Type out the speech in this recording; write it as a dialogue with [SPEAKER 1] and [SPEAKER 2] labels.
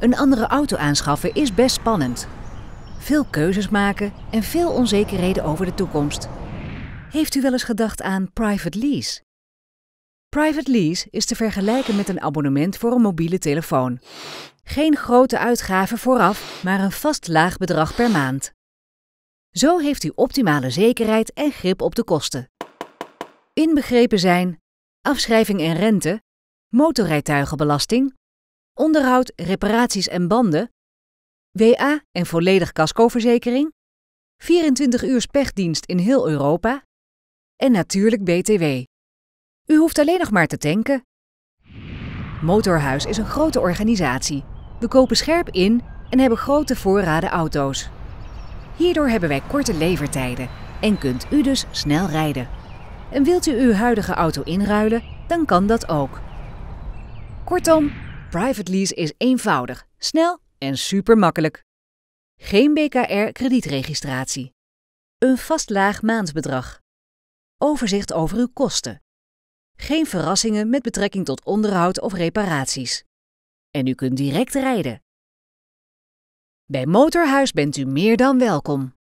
[SPEAKER 1] Een andere auto aanschaffen is best spannend. Veel keuzes maken en veel onzekerheden over de toekomst. Heeft u wel eens gedacht aan private lease? Private lease is te vergelijken met een abonnement voor een mobiele telefoon. Geen grote uitgaven vooraf, maar een vast laag bedrag per maand. Zo heeft u optimale zekerheid en grip op de kosten. Inbegrepen zijn afschrijving en rente, motorrijtuigenbelasting, onderhoud, reparaties en banden, WA en volledig cascoverzekering, 24 uur pechdienst in heel Europa en natuurlijk BTW. U hoeft alleen nog maar te tanken. Motorhuis is een grote organisatie. We kopen scherp in en hebben grote voorraden auto's. Hierdoor hebben wij korte levertijden en kunt u dus snel rijden. En wilt u uw huidige auto inruilen, dan kan dat ook. Kortom, Private lease is eenvoudig, snel en super makkelijk. Geen BKR kredietregistratie. Een vast laag maandbedrag. Overzicht over uw kosten. Geen verrassingen met betrekking tot onderhoud of reparaties. En u kunt direct rijden. Bij Motorhuis bent u meer dan welkom.